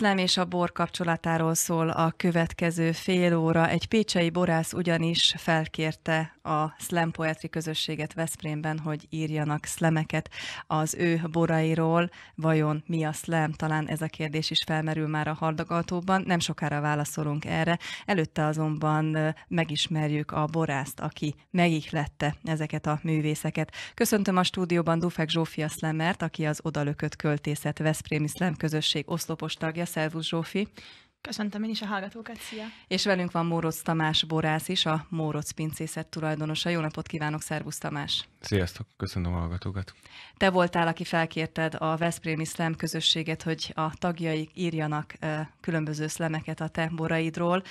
Eszlem és a bor kapcsolatáról szól a következő fél óra. Egy pécsei borász ugyanis felkérte a Slam Poetry közösséget Veszprémben, hogy írjanak szlemeket az ő borairól. Vajon mi a szlem? Talán ez a kérdés is felmerül már a hallgatóban. Nem sokára válaszolunk erre. Előtte azonban megismerjük a borászt, aki megihlette ezeket a művészeket. Köszöntöm a stúdióban Dufek Zsófia Szlemert, aki az Odalökött Költészet Veszprémi Slam közösség oszlopos tagja. Szervusz Zsófi! Köszöntöm én is a hallgatókat, szia! És velünk van Móroc Tamás Borász is, a Móroc Pincészet tulajdonosa. Jó napot kívánok, szervusz Tamás! Sziasztok, köszönöm a hallgatókat! Te voltál, aki felkérted a Veszprémi Szlem közösséget, hogy a tagjai írjanak különböző szlemeket a te boraidról.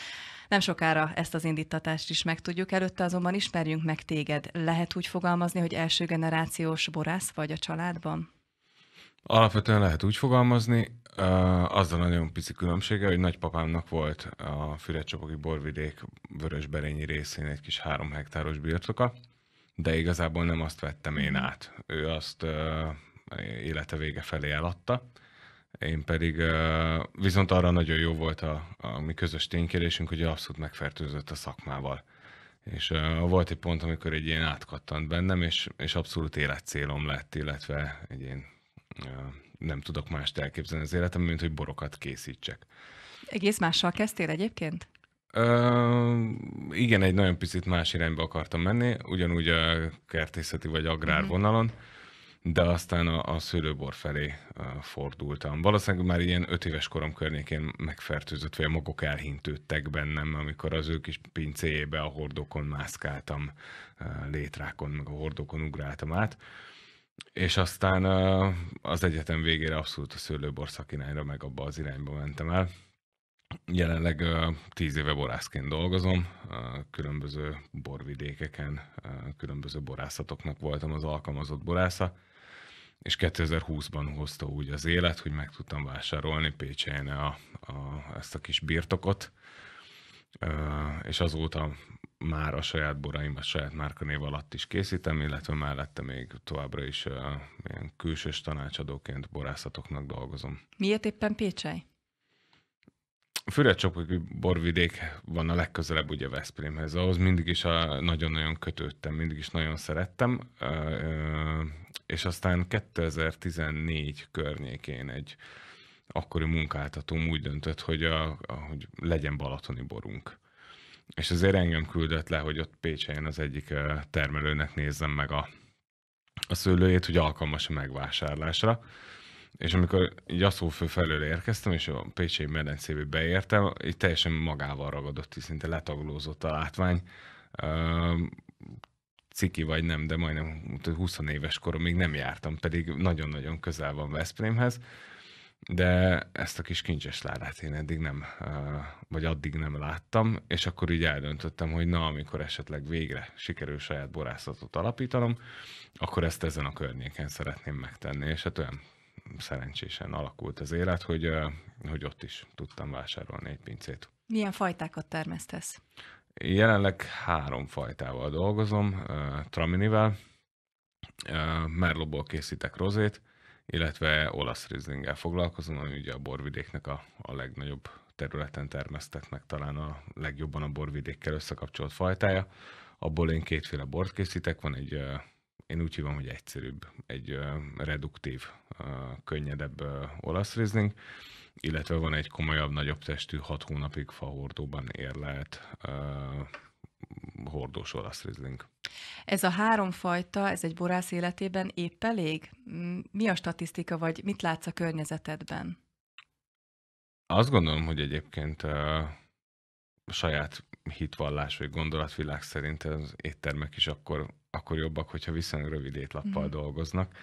Nem sokára ezt az indítatást is megtudjuk, előtte azonban ismerjünk meg téged. Lehet úgy fogalmazni, hogy első generációs borász vagy a családban? Alapvetően lehet úgy fogalmazni, azzal a nagyon pici különbsége, hogy nagypapámnak volt a Füredcsapoki borvidék vörösberényi részén egy kis három hektáros birtoka, de igazából nem azt vettem én mm. át. Ő azt élete vége felé eladta, én pedig viszont arra nagyon jó volt a, a mi közös ténykérésünk, hogy abszolút megfertőzött a szakmával. És uh, volt egy pont, amikor egy ilyen átkattant bennem, és, és abszolút életcélom lett, illetve egy ilyen nem tudok mást elképzelni az életem, mint hogy borokat készítsek. Egész mással kezdtél egyébként? Ö, igen, egy nagyon picit más irányba akartam menni, ugyanúgy a kertészeti vagy agrár uh-huh. vonalon, de aztán a, a szőlőbor felé fordultam. Valószínűleg már ilyen öt éves korom környékén megfertőzött, vagy a magok elhintődtek bennem, amikor az ő kis pincéjébe a hordókon mászkáltam, létrákon, meg a hordókon ugráltam át és aztán az egyetem végére abszolút a szőlőborszak irányra, meg abba az irányba mentem el. Jelenleg tíz éve borászként dolgozom, különböző borvidékeken, különböző borászatoknak voltam az alkalmazott borásza, és 2020-ban hozta úgy az élet, hogy meg tudtam vásárolni Pécsen a, a, ezt a kis birtokot, és azóta már a saját boraimat saját márkanév alatt is készítem, illetve mellette még továbbra is uh, ilyen külsős tanácsadóként borászatoknak dolgozom. Miért éppen Pécsely? Füredcsopaki borvidék van a legközelebb ugye Veszprémhez, ahhoz mindig is a, nagyon-nagyon kötődtem, mindig is nagyon szerettem, és aztán 2014 környékén egy akkori munkáltatóm úgy döntött, hogy, a, hogy legyen balatoni borunk és azért engem küldött le, hogy ott Pécsen az egyik termelőnek nézzem meg a, a szőlőjét, hogy alkalmas a megvásárlásra. És amikor így szófő felől érkeztem, és a Pécsi medencébe beértem, így teljesen magával ragadott, és szinte letaglózott a látvány. Ciki vagy nem, de majdnem 20 éves koromig nem jártam, pedig nagyon-nagyon közel van Veszprémhez de ezt a kis kincses lárát én eddig nem, vagy addig nem láttam, és akkor így eldöntöttem, hogy na, amikor esetleg végre sikerül saját borászatot alapítanom, akkor ezt ezen a környéken szeretném megtenni, és hát olyan szerencsésen alakult az élet, hogy, hogy ott is tudtam vásárolni egy pincét. Milyen fajtákat termesztesz? Jelenleg három fajtával dolgozom, Traminivel, Merlóból készítek rozét, illetve olasz rizlinggel foglalkozom, ami ugye a borvidéknek a, a legnagyobb területen termesztett talán a legjobban a borvidékkel összekapcsolt fajtája. Abból én kétféle bort készítek, van egy, én úgy hívom, hogy egyszerűbb, egy reduktív, könnyedebb olasz rizling, illetve van egy komolyabb, nagyobb testű, hat hónapig fahordóban érlelt hordós olasz rizling. Ez a három fajta, ez egy borász életében épp elég? Mm, mi a statisztika, vagy mit látsz a környezetedben? Azt gondolom, hogy egyébként a saját hitvallás vagy gondolatvilág szerint az éttermek is akkor, akkor jobbak, hogyha viszonylag rövid étlappal mm. dolgoznak.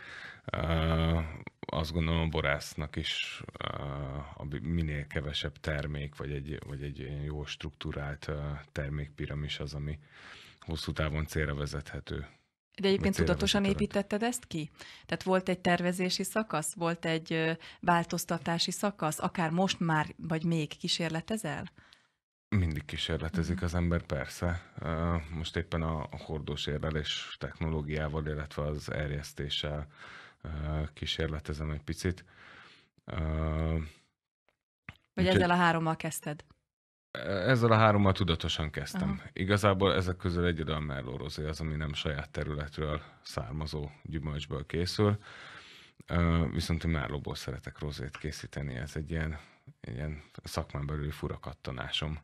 azt gondolom a borásznak is a minél kevesebb termék, vagy egy, vagy egy jó struktúrált termékpiramis az, ami, hosszú távon célra vezethető. De egyébként tudatosan építetted ezt ki? Tehát volt egy tervezési szakasz, volt egy változtatási szakasz, akár most már, vagy még kísérletezel? Mindig kísérletezik az ember, persze. Most éppen a hordós érlelés technológiával, illetve az erjesztéssel kísérletezem egy picit. Vagy Úgy ezzel a hárommal kezdted? Ezzel a hárommal tudatosan kezdtem. Aha. Igazából ezek közül egyedül a merlórozé az, ami nem saját területről származó gyümölcsből készül. Viszont én merlóból szeretek rozét készíteni, ez egy ilyen, ilyen szakmán belül fura kattanásom.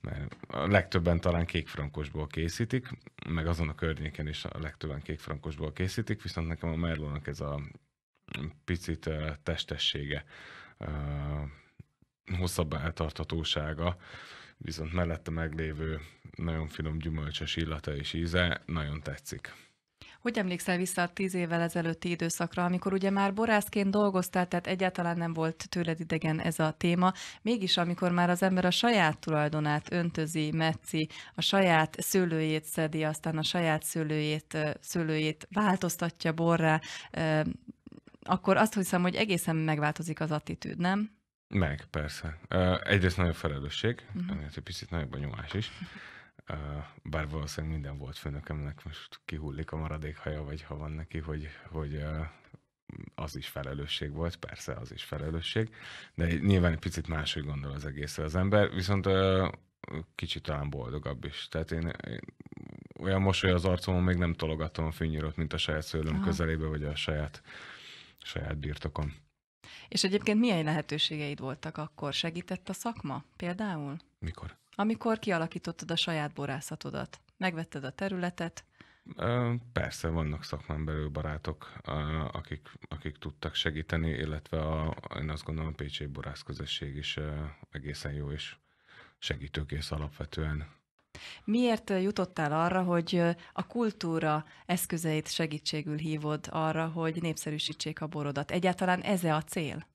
Mert a legtöbben talán kékfrankosból készítik, meg azon a környéken is a legtöbben kékfrankosból készítik, viszont nekem a merlónak ez a picit testessége hosszabb eltartatósága, viszont mellette meglévő nagyon finom gyümölcsös illata és íze nagyon tetszik. Hogy emlékszel vissza a tíz évvel ezelőtti időszakra, amikor ugye már borászként dolgoztál, tehát egyáltalán nem volt tőled idegen ez a téma, mégis amikor már az ember a saját tulajdonát öntözi, metzi, a saját szőlőjét szedi, aztán a saját szőlőjét, szőlőjét változtatja borra, akkor azt hiszem, hogy egészen megváltozik az attitűd, nem? Meg, persze. Uh, egyrészt nagyobb felelősség, uh-huh. egy picit nagyobb a nyomás is. Uh, bár valószínűleg minden volt főnökemnek most kihullik a maradék haja, vagy ha van neki, hogy, hogy uh, az is felelősség volt, persze az is felelősség, de nyilván egy picit máshogy gondol az egészre az ember, viszont uh, kicsit talán boldogabb is. Tehát én, én olyan mosoly az arcomon még nem tologatom a fűnyírót, mint a saját szőlőm Aha. közelébe, vagy a saját, saját birtokom. És egyébként milyen lehetőségeid voltak akkor? Segített a szakma például? Mikor? Amikor kialakítottad a saját borászatodat. Megvetted a területet, Persze, vannak szakmán belül barátok, akik, akik tudtak segíteni, illetve a, én azt gondolom a Pécsi Borász közösség is egészen jó és segítőkész alapvetően. Miért jutottál arra, hogy a kultúra eszközeit segítségül hívod arra, hogy népszerűsítsék a borodat? Egyáltalán ez -e a cél?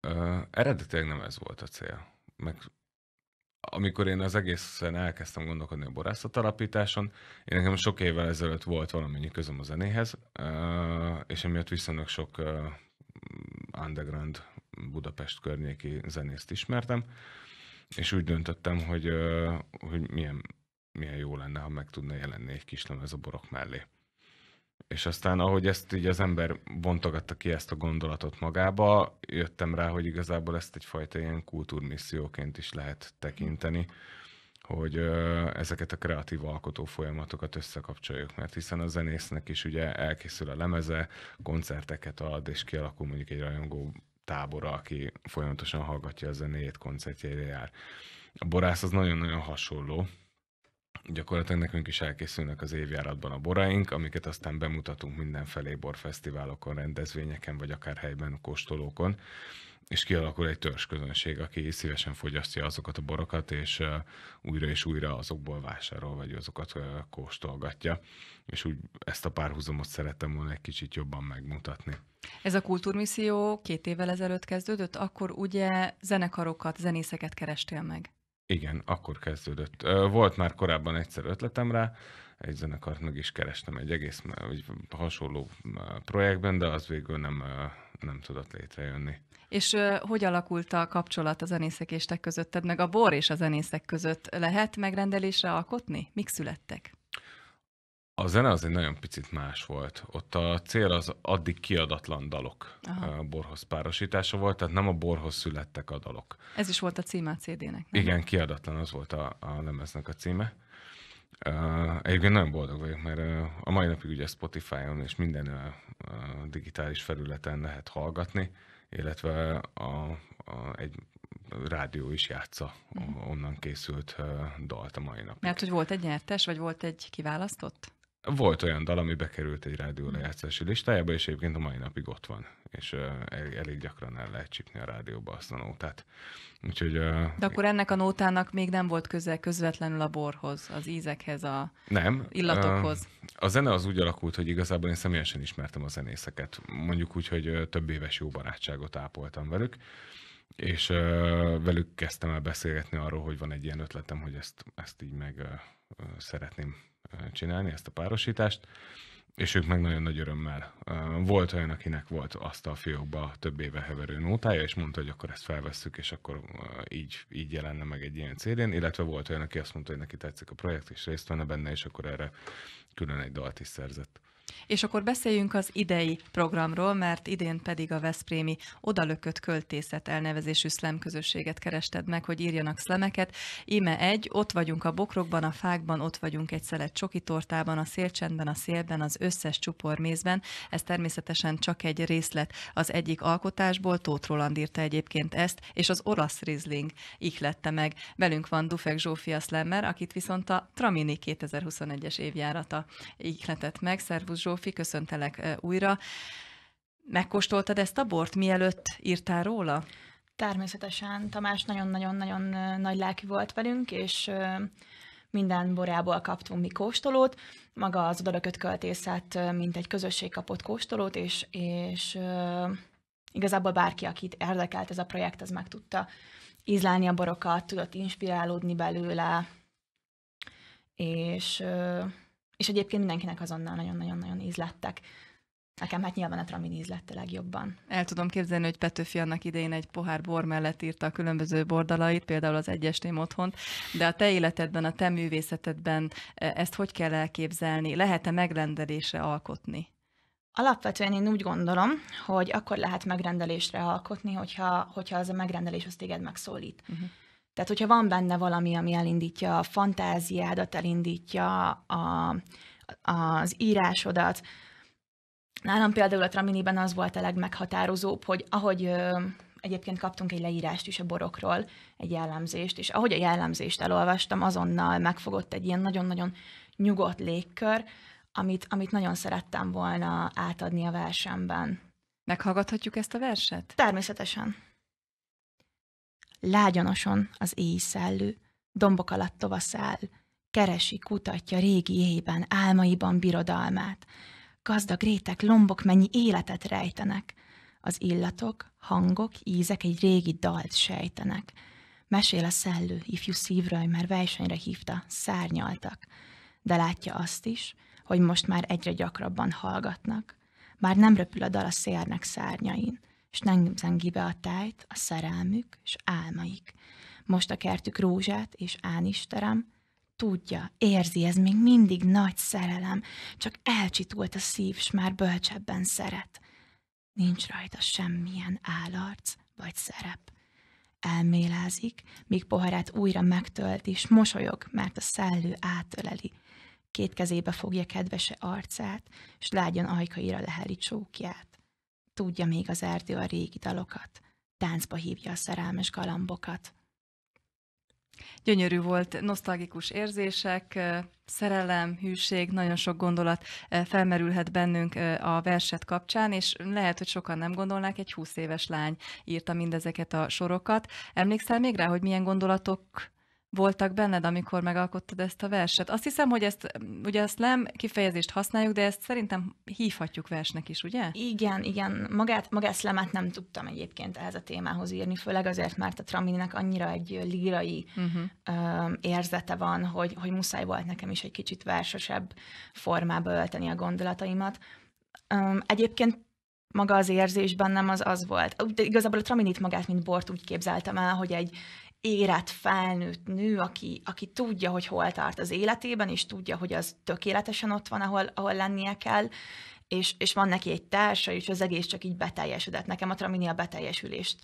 Ö, eredetileg nem ez volt a cél. Meg amikor én az egészen elkezdtem gondolkodni a borászat alapításon, én nekem sok évvel ezelőtt volt valamennyi közöm a zenéhez, és emiatt viszonylag sok underground Budapest környéki zenészt ismertem, és úgy döntöttem, hogy, hogy milyen, milyen jó lenne, ha meg tudna jelenni egy kis lemez a borok mellé. És aztán, ahogy ezt így az ember bontogatta ki ezt a gondolatot magába, jöttem rá, hogy igazából ezt egyfajta ilyen kultúrmisszióként is lehet tekinteni, hogy ezeket a kreatív alkotó folyamatokat összekapcsoljuk, mert hiszen a zenésznek is ugye elkészül a lemeze, koncerteket ad, és kialakul mondjuk egy rajongó tábora, aki folyamatosan hallgatja a zenéjét, koncertjére jár. A borász az nagyon-nagyon hasonló. Gyakorlatilag nekünk is elkészülnek az évjáratban a boráink, amiket aztán bemutatunk mindenfelé borfesztiválokon, rendezvényeken, vagy akár helyben kóstolókon, és kialakul egy törzsközönség, aki szívesen fogyasztja azokat a borokat, és újra és újra azokból vásárol, vagy azokat kóstolgatja. És úgy ezt a párhuzamot szerettem volna egy kicsit jobban megmutatni. Ez a kultúrmisszió két évvel ezelőtt kezdődött, akkor ugye zenekarokat, zenészeket kerestél meg. Igen, akkor kezdődött. Volt már korábban egyszer ötletem rá, egy zenekart meg is kerestem egy egész egy hasonló projektben, de az végül nem, nem tudott létrejönni. És hogy alakult a kapcsolat a zenészek és te közötted, meg a bor és a zenészek között? Lehet megrendelésre alkotni? Mik születtek? A zene az egy nagyon picit más volt. Ott a cél az addig kiadatlan dalok Aha. borhoz párosítása volt, tehát nem a borhoz születtek a dalok. Ez is volt a címe a CD-nek, nem? Igen, kiadatlan az volt a, a lemeznek a címe. Uh, egyébként nagyon boldog vagyok, mert uh, a mai napig ugye Spotify-on és minden uh, digitális felületen lehet hallgatni, illetve a, a, egy rádió is játsza mhm. onnan készült dalt a mai napig. Mert hogy volt egy nyertes, vagy volt egy kiválasztott? volt olyan dal, ami bekerült egy rádió lejátszási listájába, és egyébként a mai napig ott van, és uh, elég, gyakran el lehet csipni a rádióba azt a nótát. Úgyhogy, uh, De akkor ennek a nótának még nem volt köze közvetlenül a borhoz, az ízekhez, a nem, illatokhoz? Uh, a zene az úgy alakult, hogy igazából én személyesen ismertem a zenészeket, mondjuk úgy, hogy több éves jó barátságot ápoltam velük, és velük kezdtem el beszélgetni arról, hogy van egy ilyen ötletem, hogy ezt, ezt így meg szeretném csinálni, ezt a párosítást, és ők meg nagyon nagy örömmel. volt olyan, akinek volt azt a fiókba több éve heverő nótája, és mondta, hogy akkor ezt felvesszük, és akkor így, így jelenne meg egy ilyen célén, illetve volt olyan, aki azt mondta, hogy neki tetszik a projekt, és részt venne benne, és akkor erre külön egy dalt is szerzett. És akkor beszéljünk az idei programról, mert idén pedig a Veszprémi Odalökött Költészet elnevezésű szlem közösséget kerested meg, hogy írjanak szlemeket. Íme egy, ott vagyunk a bokrokban, a fákban, ott vagyunk egy szelet csokitortában, a szélcsendben, a szélben, az összes csupormézben. Ez természetesen csak egy részlet az egyik alkotásból, Tóth Roland írta egyébként ezt, és az olasz rizling ihlette meg. Velünk van Dufek Zsófia Slemmer, akit viszont a Tramini 2021-es évjárata ihletett meg. Szervusz Szervusz Zsófi, köszöntelek újra. Megkóstoltad ezt a bort, mielőtt írtál róla? Természetesen. Tamás nagyon-nagyon-nagyon nagy lelki volt velünk, és minden borából kaptunk mi kóstolót, maga az odalökött költészet, mint egy közösség kapott kóstolót, és, és igazából bárki, akit érdekelt ez a projekt, az meg tudta ízlálni a borokat, tudott inspirálódni belőle, és és egyébként mindenkinek azonnal nagyon-nagyon-nagyon ízlettek. Nekem hát nyilván a Tramin ízlette legjobban. El tudom képzelni, hogy Petőfi annak idején egy pohár bor mellett írta a különböző bordalait, például az Egyestém otthont, de a te életedben, a te művészetedben e, ezt hogy kell elképzelni? Lehet-e megrendelésre alkotni? Alapvetően én úgy gondolom, hogy akkor lehet megrendelésre alkotni, hogyha, hogyha az a megrendelés az téged megszólít. Uh-huh. Tehát, hogyha van benne valami, ami elindítja a fantáziádat, elindítja a, az írásodat. Nálam például a Traminiben az volt a legmeghatározóbb, hogy ahogy ö, egyébként kaptunk egy leírást is a borokról, egy jellemzést, és ahogy a jellemzést elolvastam, azonnal megfogott egy ilyen nagyon-nagyon nyugodt légkör, amit, amit nagyon szerettem volna átadni a versemben. Meghallgathatjuk ezt a verset? Természetesen lágyanosan az éjszellő, dombok alatt tovaszál, keresi, kutatja régi éjben, álmaiban birodalmát. Gazdag rétek, lombok mennyi életet rejtenek. Az illatok, hangok, ízek egy régi dalt sejtenek. Mesél a szellő, ifjú szívről, már versenyre hívta, szárnyaltak. De látja azt is, hogy most már egyre gyakrabban hallgatnak. Már nem röpül a dal a szélnek szárnyain és nem be a tájt, a szerelmük és álmaik. Most a kertük rózsát és ánisterem, tudja, érzi, ez még mindig nagy szerelem, csak elcsitult a szív, s már bölcsebben szeret. Nincs rajta semmilyen állarc vagy szerep. Elmélázik, míg poharát újra megtölt, és mosolyog, mert a szellő átöleli. Két kezébe fogja kedvese arcát, s lágyan ajkaira leheli csókját Tudja még az erdő a régi dalokat, táncba hívja a szerelmes galambokat. Gyönyörű volt, nosztalgikus érzések, szerelem, hűség, nagyon sok gondolat felmerülhet bennünk a verset kapcsán, és lehet, hogy sokan nem gondolnák, egy 20 éves lány írta mindezeket a sorokat. Emlékszel még rá, hogy milyen gondolatok voltak benned, amikor megalkottad ezt a verset. Azt hiszem, hogy ezt, ugye ezt nem kifejezést használjuk, de ezt szerintem hívhatjuk versnek is, ugye? Igen, igen. Magát, magát szlemet nem tudtam egyébként ehhez a témához írni, főleg azért, mert a Tramininek annyira egy lírai uh-huh. Mhm. ö, érzete van, hogy, hogy muszáj volt nekem is egy kicsit versesebb formába ölteni a gondolataimat. Ö, egyébként maga az érzés bennem az az volt. De igazából a traminit magát, mint bort úgy képzeltem el, hogy egy, érett, felnőtt nő, aki, aki tudja, hogy hol tart az életében, és tudja, hogy az tökéletesen ott van, ahol, ahol lennie kell, és, és van neki egy társa, és az egész csak így beteljesedett. Nekem a Tramini a beteljesülést,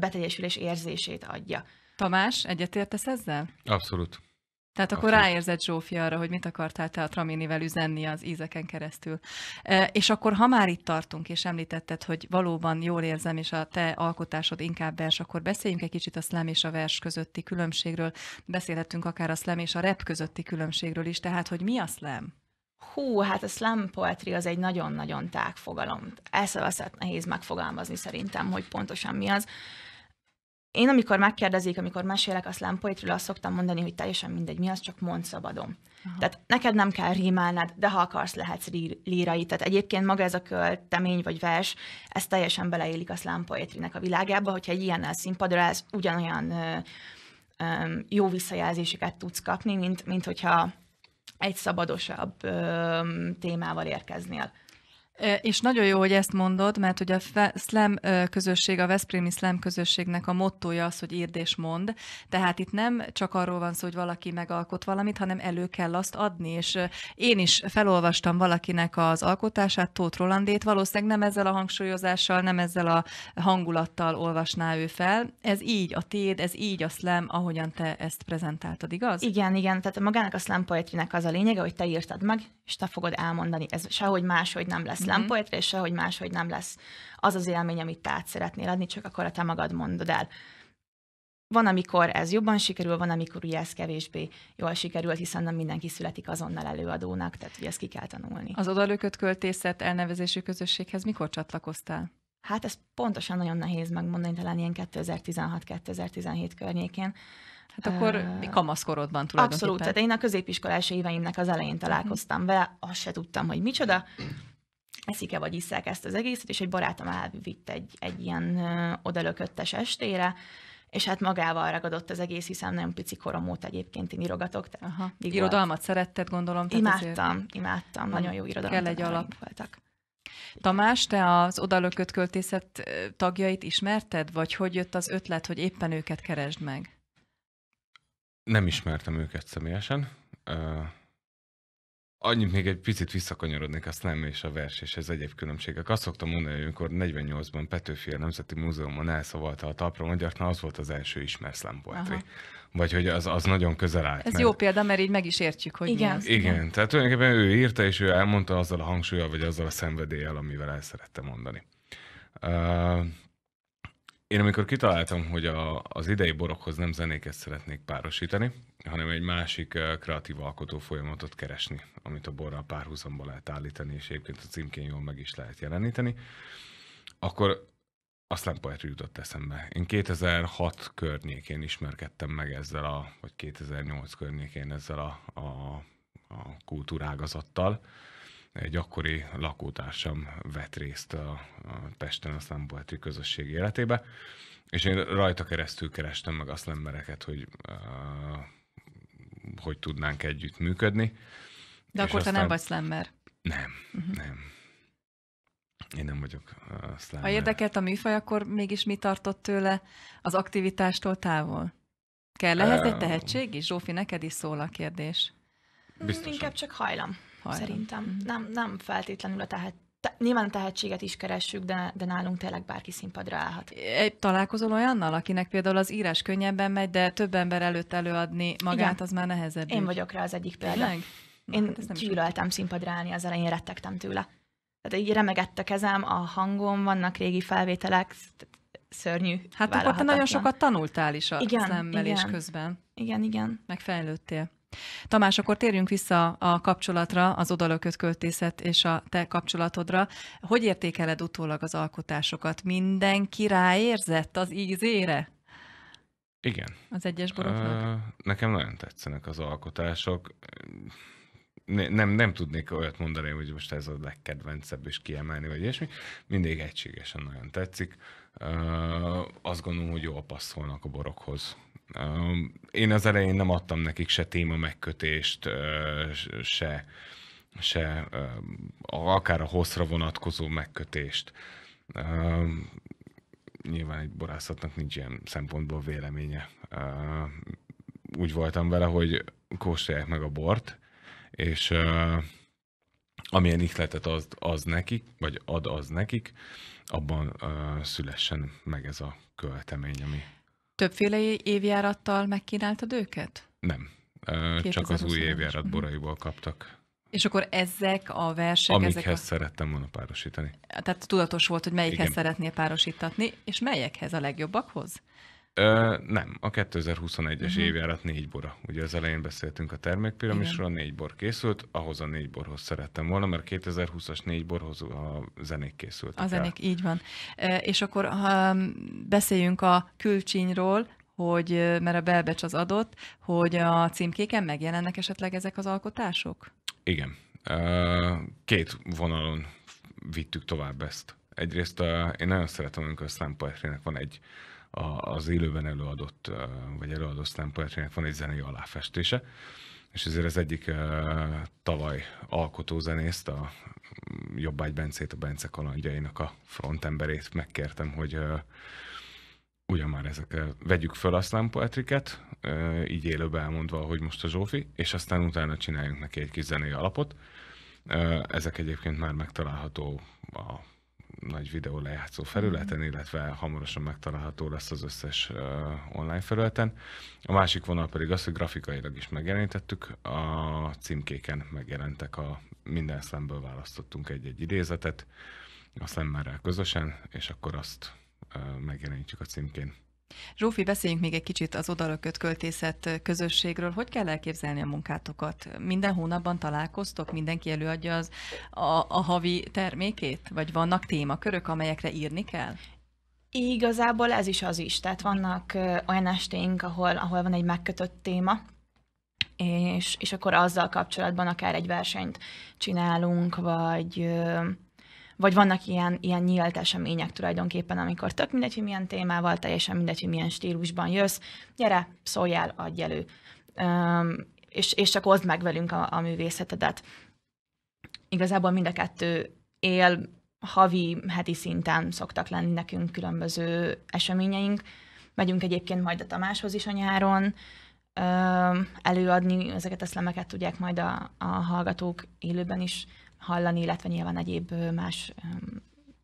beteljesülés érzését adja. Tamás, egyetértesz ezzel? Abszolút. Tehát akkor Abszett. ráérzett Zsófi arra, hogy mit akartál te a Traminivel üzenni az ízeken keresztül. E, és akkor, ha már itt tartunk, és említetted, hogy valóban jól érzem, és a te alkotásod inkább vers, akkor beszéljünk egy kicsit a szlem és a vers közötti különbségről. Beszélhetünk akár a szlem és a rep közötti különbségről is, tehát hogy mi a szlem? Hú, hát a slam poetry az egy nagyon-nagyon tág fogalom. Ezt nehéz megfogalmazni szerintem, hogy pontosan mi az én amikor megkérdezik, amikor mesélek a slam poetry azt szoktam mondani, hogy teljesen mindegy mi az, csak mond szabadon. Aha. Tehát neked nem kell rímálnád, de ha akarsz, lehetsz lírai. Tehát egyébként maga ez a költemény vagy vers, ez teljesen beleélik a slam poetry a világába, hogyha egy ilyen színpadra ez ugyanolyan ö, ö, jó visszajelzéseket tudsz kapni, mint, mint hogyha egy szabadosabb ö, témával érkeznél. És nagyon jó, hogy ezt mondod, mert ugye a slam közösség, a Veszprémi slam közösségnek a mottoja az, hogy írd és mond. Tehát itt nem csak arról van szó, hogy valaki megalkot valamit, hanem elő kell azt adni. És én is felolvastam valakinek az alkotását, Tóth Rolandét, valószínűleg nem ezzel a hangsúlyozással, nem ezzel a hangulattal olvasná ő fel. Ez így a téd, ez így a slam, ahogyan te ezt prezentáltad, igaz? Igen, igen. Tehát magának a slam poetrinek az a lényege, hogy te írtad meg, és te fogod elmondani. Ez sehogy máshogy nem lesz mm-hmm. lempoetre, és sehogy máshogy nem lesz az az élmény, amit te át szeretnél adni, csak akkor a te magad mondod el. Van, amikor ez jobban sikerül, van, amikor ugye ez kevésbé jól sikerül, hiszen nem mindenki születik azonnal előadónak, tehát ugye ezt ki kell tanulni. Az odalökött költészet elnevezésű közösséghez mikor csatlakoztál? Hát ez pontosan nagyon nehéz megmondani, talán ilyen 2016-2017 környékén. Hát akkor uh, kamaszkorodban tulajdonképpen. Abszolút, tehát én a középiskolás éveimnek az elején találkoztam vele, azt se tudtam, hogy micsoda, eszik-e vagy iszák ezt az egészet, és egy barátom elvitt egy, egy ilyen odalököttes estére, és hát magával ragadott az egész, hiszen nagyon pici korom óta egyébként én irogatok. Tehát Aha. Irodalmat volt. szeretted, gondolom. Tehát imádtam, azért... imádtam, nagyon jó irodalmat. Kell egy alap. Voltak. Tamás, te az odalökött költészet tagjait ismerted, vagy hogy jött az ötlet, hogy éppen őket keresd meg? Nem ismertem őket személyesen. Uh, annyit még egy picit visszakanyarodnék a slam és a vers és az egyéb különbségek. Azt szoktam mondani, hogy amikor 48-ban Petőfi a Nemzeti Múzeumon elszavalta a talpra magyar, na az volt az első ismert slam poetry. Vagy hogy az, az nagyon közel állt. Ez mert... jó példa, mert így meg is értjük, hogy igen. Mi az, igen. igen, tehát tulajdonképpen ő írta, és ő elmondta azzal a hangsúlyjal, vagy azzal a szenvedéllyel, amivel el szerette mondani. Uh, én amikor kitaláltam, hogy a, az idei borokhoz nem zenéket szeretnék párosítani, hanem egy másik kreatív alkotó folyamatot keresni, amit a borral párhuzamba lehet állítani, és egyébként a címkén jól meg is lehet jeleníteni, akkor a Slam Poetry jutott eszembe. Én 2006 környékén ismerkedtem meg ezzel a, vagy 2008 környékén ezzel a, a, a kultúrágazattal, egy akkori lakótársam vett részt a, a Pesten a szlámpoetri közösség életébe, és én rajta keresztül kerestem meg a szlemmereket, hogy uh, hogy tudnánk együtt működni. De és akkor aztán... te nem vagy szlemmer. Nem, uh-huh. nem. Én nem vagyok uh, szlemmer. Ha érdekelt a műfaj, akkor mégis mi tartott tőle az aktivitástól távol? Kell ehhez uh... egy tehetség is? Zsófi, neked is szól a kérdés. Mm, Biztosan. Inkább csak hajlam. Hajlan. Szerintem. Mm-hmm. Nem, nem feltétlenül a tehet, te, nyilván a tehetséget is keressük, de, de nálunk tényleg bárki színpadra állhat. Találkozol olyannal, akinek például az írás könnyebben megy, de több ember előtt előadni magát, Igen. az már nehezebb. Én vagyok rá az egyik példa. Tényleg? Én hát gyűlöltem színpadra állni, az elején rettegtem tőle. Tehát így remegett a kezem, a hangom, vannak régi felvételek, szörnyű. Hát akkor te nagyon sokat tanultál is a igen, szemmel igen. és közben. Igen, igen. Megfejlődtél. Tamás, akkor térjünk vissza a kapcsolatra, az odalökött költészet és a te kapcsolatodra. Hogy értékeled utólag az alkotásokat? Mindenki ráérzett az ízére? Igen. Az egyes boroknak? Nekem nagyon tetszenek az alkotások. Nem, nem tudnék olyat mondani, hogy most ez a legkedvencebb és kiemelni, vagy ilyesmi. Mindig egységesen nagyon tetszik. Azt gondolom, hogy jól passzolnak a borokhoz én az elején nem adtam nekik se téma megkötést, se, se akár a hosszra vonatkozó megkötést. Nyilván egy borászatnak nincs ilyen szempontból véleménye. Úgy voltam vele, hogy kóstolják meg a bort, és amilyen ihletet az, az nekik, vagy ad az nekik, abban uh, szülessen meg ez a költemény, ami Többféle évjárattal megkínáltad őket? Nem. Csak az új évjárat mhm. boraiból kaptak. És akkor ezek a versek... Amikhez ezek a... szerettem volna párosítani. Tehát tudatos volt, hogy melyikhez Igen. szeretnél párosítatni, és melyekhez a legjobbakhoz? Ö, nem, a 2021-es uh-huh. Mhm. évjárat négy bora. Ugye az elején beszéltünk a termékpiramisról, a négy bor készült, ahhoz a négy borhoz szerettem volna, mert 2020-as négy borhoz a zenék készült. A zenék, el. így van. E, és akkor ha beszéljünk a külcsínyról, hogy, mert a belbecs az adott, hogy a címkéken megjelennek esetleg ezek az alkotások? Igen. Két vonalon vittük tovább ezt. Egyrészt a, én nagyon szeretem, amikor a Slam van egy a, az élőben előadott, vagy előadott slam van egy zenei aláfestése, és ezért az egyik tavaly zenészt, a Jobbágy Bencét, a Bence kalandjainak a frontemberét megkértem, hogy ugyan már ezek, vegyük föl a slam így élőben elmondva, hogy most a Zsófi, és aztán utána csináljunk neki egy kis zenei alapot. Ezek egyébként már megtalálható a nagy videó lejátszó felületen, mhm. illetve hamarosan megtalálható lesz az összes online felületen. A másik vonal pedig az, hogy grafikailag is megjelenítettük, a címkéken megjelentek a minden szemből választottunk egy-egy idézetet, a szemmel közösen, és akkor azt megjelenítjük a címkén. Zsófi, beszéljünk még egy kicsit az odalökött költészet közösségről. Hogy kell elképzelni a munkátokat? Minden hónapban találkoztok? Mindenki előadja az a, a havi termékét? Vagy vannak témakörök, amelyekre írni kell? Igazából ez is az is. Tehát vannak olyan esténk, ahol, ahol van egy megkötött téma, és, és akkor azzal kapcsolatban akár egy versenyt csinálunk, vagy vagy vannak ilyen, ilyen nyílt események tulajdonképpen, amikor tök mindegy, hogy milyen témával, teljesen mindegy, hogy milyen stílusban jössz, gyere, szóljál, adj elő, Üm, és, és csak oszd meg velünk a, a művészetedet. Igazából mind a kettő él, havi, heti szinten szoktak lenni nekünk különböző eseményeink. Megyünk egyébként majd a Tamáshoz is a nyáron, előadni, ezeket a szlemeket tudják majd a, a hallgatók élőben is hallani, illetve nyilván egyéb más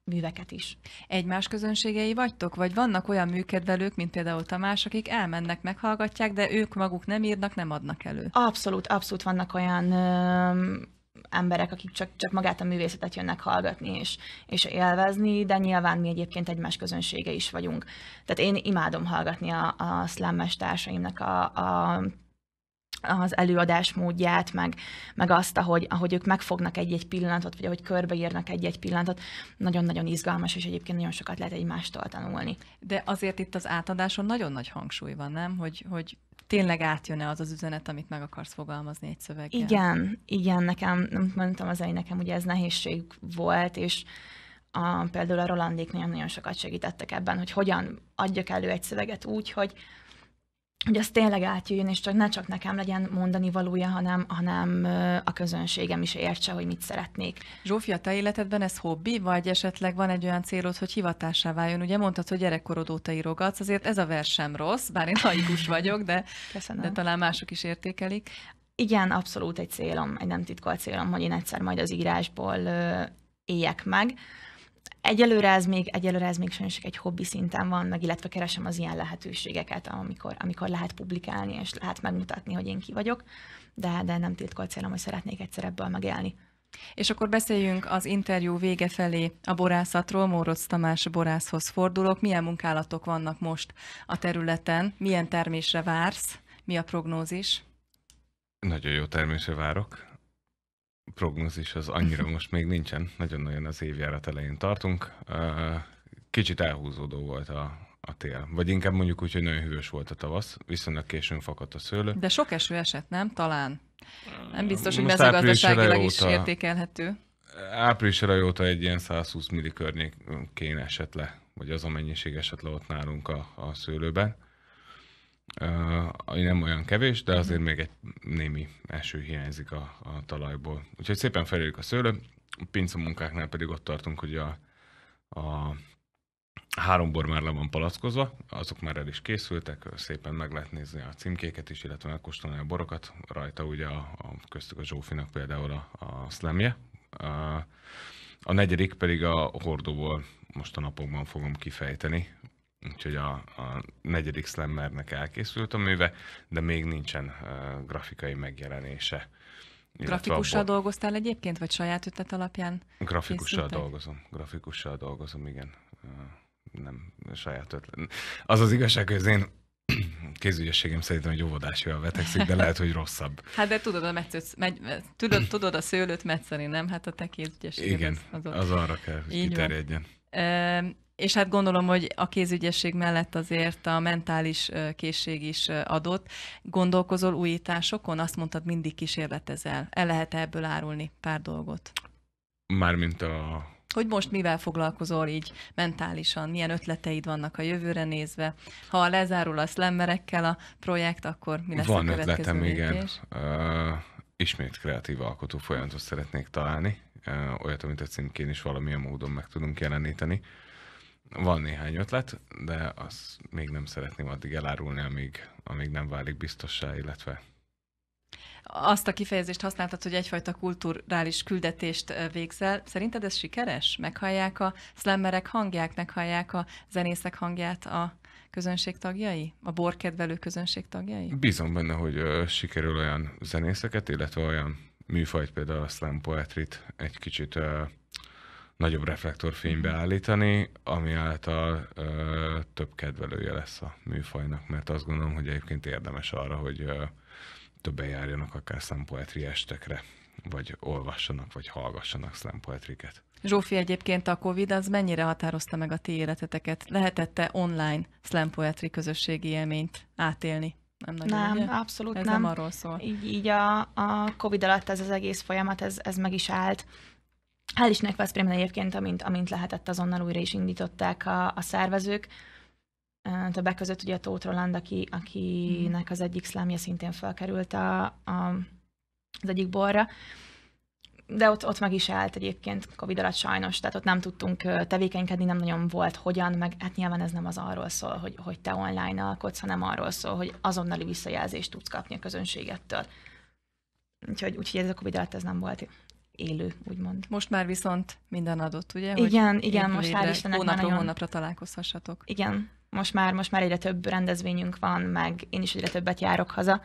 műveket is. Egymás közönségei vagytok? Vagy vannak olyan műkedvelők, mint például Tamás, akik elmennek, meghallgatják, de ők maguk nem írnak, nem adnak elő? Abszolút, abszolút vannak olyan ö, emberek, akik csak, csak magát a művészetet jönnek hallgatni és, és élvezni, de nyilván mi egyébként egymás közönsége is vagyunk. Tehát én imádom hallgatni a, a slammes társaimnak a, a az előadás módját, meg, meg azt, ahogy, ahogy ők megfognak egy-egy pillanatot, vagy ahogy körbeírnak egy-egy pillanatot, nagyon-nagyon izgalmas, és egyébként nagyon sokat lehet egymástól tanulni. De azért itt az átadáson nagyon nagy hangsúly van, nem? Hogy, hogy tényleg átjön-e az az üzenet, amit meg akarsz fogalmazni egy szöveggel? Igen, igen, nekem, nem mondtam az elején, nekem ugye ez nehézség volt, és a, például a Rolandék nagyon-nagyon sokat segítettek ebben, hogy hogyan adjak elő egy szöveget úgy, hogy, hogy az tényleg átjöjjön, és csak ne csak nekem legyen mondani valója, hanem, hanem a közönségem is értse, hogy mit szeretnék. Zsófia, te életedben ez hobbi, vagy esetleg van egy olyan célod, hogy hivatássá váljon? Ugye mondtad, hogy gyerekkorod óta írogatsz, azért ez a vers sem rossz, bár én haikus vagyok, de, de talán mások is értékelik. Igen, abszolút egy célom, egy nem titkolt célom, hogy én egyszer majd az írásból éljek meg egyelőre ez még, egyelőre ez még sajnos egy hobbi szinten van, meg illetve keresem az ilyen lehetőségeket, amikor, amikor lehet publikálni, és lehet megmutatni, hogy én ki vagyok, de, de nem titkolt célom, hogy szeretnék egyszer ebből megélni. És akkor beszéljünk az interjú vége felé a borászatról. Móroc Tamás borászhoz fordulok. Milyen munkálatok vannak most a területen? Milyen termésre vársz? Mi a prognózis? Nagyon jó termésre várok prognózis az annyira most még nincsen. Nagyon-nagyon az évjárat elején tartunk. Kicsit elhúzódó volt a, a tél. Vagy inkább mondjuk úgy, hogy nagyon hűvös volt a tavasz, viszonylag későn fakadt a szőlő. De sok eső esett, nem? Talán. Nem biztos, hogy mezőgazdaságilag is értékelhető. Április eleje óta egy ilyen 120 milli környékén esett le, vagy az a mennyiség esett le ott nálunk a, a szőlőben. Uh, nem olyan kevés, de azért még egy némi eső hiányzik a, a talajból. Úgyhogy szépen felüljük a szőlő, a munkáknál pedig ott tartunk, hogy a, a három bor már le van palackozva, azok már el is készültek, szépen meg lehet nézni a címkéket is, illetve megkóstolni a borokat. Rajta ugye a, a köztük a Zsófinak például a, a szlemje. A, a negyedik pedig a hordóból most a napokban fogom kifejteni, úgyhogy a, a negyedik Slammernek elkészült a műve, de még nincsen uh, grafikai megjelenése. Grafikussal abból... dolgoztál egyébként, vagy saját ötlet alapján? Grafikussal készültek? dolgozom, grafikussal dolgozom, igen. Uh, nem saját ötlet. Az az igazság, hogy az én kézügyességem szerintem egy óvodásival vetekszik, de lehet, hogy rosszabb. Hát de tudod a, metszőt, megy, tudod, tudod a szőlőt metszeni, nem? Hát a te kézügyességed Igen, az, az, az arra kell, hogy Így kiterjedjen. Van. És hát gondolom, hogy a kézügyesség mellett azért a mentális készség is adott. Gondolkozol újításokon? Azt mondtad, mindig kísérletezel. El lehet -e ebből árulni pár dolgot? Mármint a... Hogy most mivel foglalkozol így mentálisan, milyen ötleteid vannak a jövőre nézve? Ha lezárul a szlemmerekkel a projekt, akkor mi lesz Van a következő ötletem, lépés? igen. Uh, ismét kreatív alkotó folyamatot szeretnék találni, uh, olyat, amit a címkén is valamilyen módon meg tudunk jeleníteni. Van néhány ötlet, de azt még nem szeretném addig elárulni, amíg, amíg nem válik biztossá, illetve azt a kifejezést használtad, hogy egyfajta kulturális küldetést végzel. Szerinted ez sikeres? Meghallják a szlemmerek hangját, meghallják a zenészek hangját a közönség tagjai? A borkedvelő közönség tagjai? Bízom benne, hogy ö, sikerül olyan zenészeket, illetve olyan műfajt, például a slam poetrit egy kicsit ö, nagyobb reflektorfénybe mhm. állítani, ami által ö, több kedvelője lesz a műfajnak, mert azt gondolom, hogy egyébként érdemes arra, hogy ö, többen járjanak akár szempoetri estekre, vagy olvassanak, vagy hallgassanak szempoetriket. Zsófi, egyébként a Covid az mennyire határozta meg a ti életeteket? Lehetette online slam közösségi élményt átélni? Nem, nagyon nem abszolút ez nem. nem arról szól. Így, így a, a Covid alatt ez az egész folyamat, ez, ez meg is állt. Hál' Istennek Veszprémben egyébként, amint, amint lehetett, azonnal újra is indították a, a szervezők. Többek között ugye Tóth Roland, aki, akinek az egyik szlámja szintén felkerült a, a, az egyik borra. De ott, ott meg is állt egyébként Covid alatt sajnos, tehát ott nem tudtunk tevékenykedni, nem nagyon volt hogyan, meg hát nyilván ez nem az arról szól, hogy, hogy te online alkotsz, hanem arról szól, hogy azonnali visszajelzést tudsz kapni a közönségettől. Úgyhogy, úgyhogy ez a Covid alatt ez nem volt élő, úgymond. Most már viszont minden adott, ugye? Hogy igen, igen, most hál' Istennek hónapra, nagyon... hónapra találkozhassatok. Igen, most már, most már egyre több rendezvényünk van, meg én is egyre többet járok haza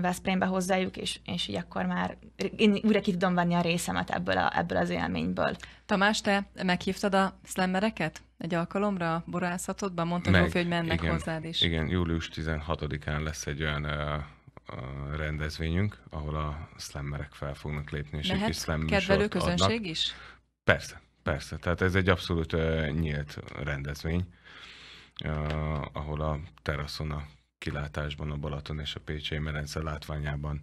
Veszprémbe hozzájuk, és, és így akkor már én újra ki tudom venni a részemet ebből, a, ebből az élményből. Tamás, te meghívtad a szlemmereket? Egy alkalomra a borászatodban? Mondtad, Meg, hogy mennek igen, hozzád is. Igen, július 16-án lesz egy olyan uh a rendezvényünk, ahol a slammerek fel fognak lépni, és Lehet egy kis slam kedvelő közönség adnak. is? Persze, persze. Tehát ez egy abszolút uh, nyílt rendezvény, uh, ahol a teraszon, a kilátásban, a Balaton és a Pécsi Merence látványában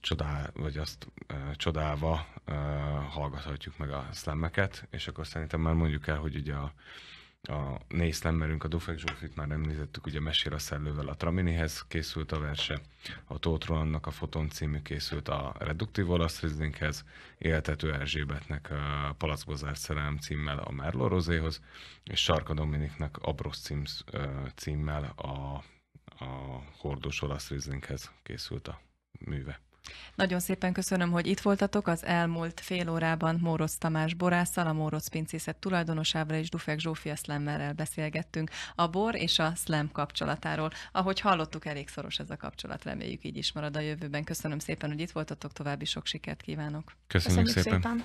csodál, vagy azt uh, csodálva uh, hallgathatjuk meg a szlemmeket, és akkor szerintem már mondjuk el, hogy ugye a a nézlemmerünk a Dufek Zsófit már említettük, ugye Mesél a szellővel a Traminihez készült a verse, a Tótról annak a Foton című készült a Reduktív Olasz Rizlinkhez, Éltető Erzsébetnek a Palackba zárt szerelem címmel a Merló Rozéhoz, és Sarka Dominiknek Abrosz cím, címmel a, a Hordós Olasz Rizlinkhez készült a műve. Nagyon szépen köszönöm, hogy itt voltatok. Az elmúlt fél órában Mórosz Tamás borásszal, a Mórosz pincészet tulajdonosával és Dufek Zsófia Slammerrel beszélgettünk a bor és a slam kapcsolatáról. Ahogy hallottuk, elég szoros ez a kapcsolat, reméljük így is marad a jövőben. Köszönöm szépen, hogy itt voltatok, további sok sikert kívánok. Köszönjük, Köszönjük szépen. szépen.